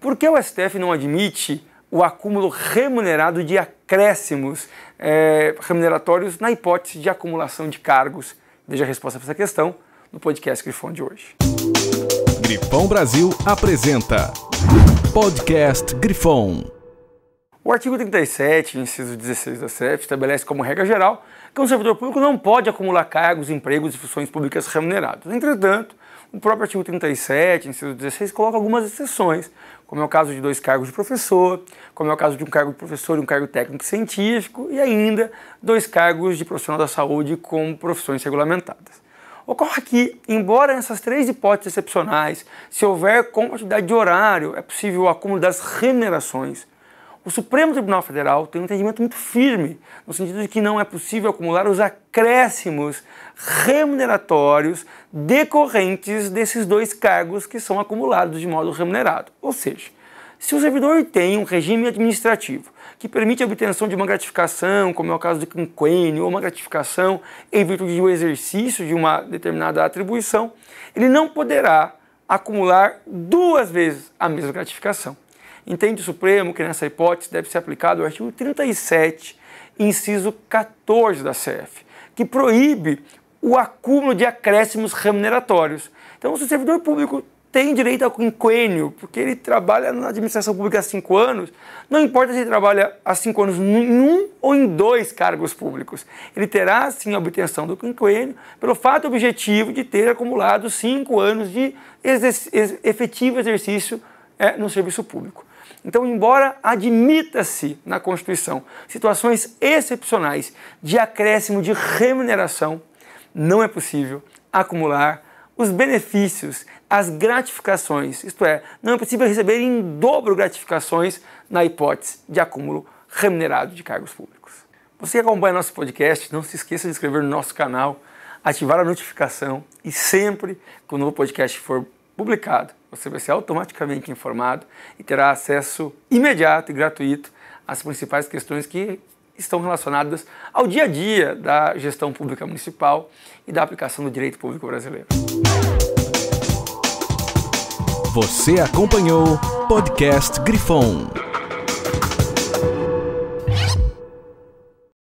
Por que o STF não admite o acúmulo remunerado de acréscimos é, remuneratórios na hipótese de acumulação de cargos? Veja a resposta para essa questão no podcast Grifão de hoje. Grifão Brasil apresenta Podcast Grifão. O artigo 37, inciso 16 da CEP, estabelece como regra geral que um servidor público não pode acumular cargos, empregos e funções públicas remunerados. Entretanto, o próprio artigo 37, inciso 16, coloca algumas exceções, como é o caso de dois cargos de professor, como é o caso de um cargo de professor e um cargo técnico científico, e ainda dois cargos de profissional da saúde com profissões regulamentadas. Ocorre que, embora nessas três hipóteses excepcionais, se houver compatibilidade de horário, é possível o acúmulo das remunerações o Supremo Tribunal Federal tem um entendimento muito firme, no sentido de que não é possível acumular os acréscimos remuneratórios decorrentes desses dois cargos que são acumulados de modo remunerado. Ou seja, se o servidor tem um regime administrativo que permite a obtenção de uma gratificação, como é o caso do quinquênio, ou uma gratificação em virtude de um exercício de uma determinada atribuição, ele não poderá acumular duas vezes a mesma gratificação. Entende o Supremo que nessa hipótese deve ser aplicado o artigo 37, inciso 14 da CF, que proíbe o acúmulo de acréscimos remuneratórios. Então, se o servidor público tem direito ao quinquênio, porque ele trabalha na administração pública há cinco anos, não importa se ele trabalha há cinco anos em um ou em dois cargos públicos, ele terá sim a obtenção do quinquênio pelo fato objetivo de ter acumulado cinco anos de efetivo exercício é, no serviço público. Então, embora admita-se na Constituição situações excepcionais de acréscimo de remuneração, não é possível acumular os benefícios, as gratificações, isto é, não é possível receber em dobro gratificações na hipótese de acúmulo remunerado de cargos públicos. Você que acompanha nosso podcast, não se esqueça de inscrever no nosso canal, ativar a notificação e sempre que o novo podcast for publicado, você vai ser automaticamente informado e terá acesso imediato e gratuito às principais questões que estão relacionadas ao dia a dia da gestão pública municipal e da aplicação do direito público brasileiro. Você acompanhou podcast Grifão.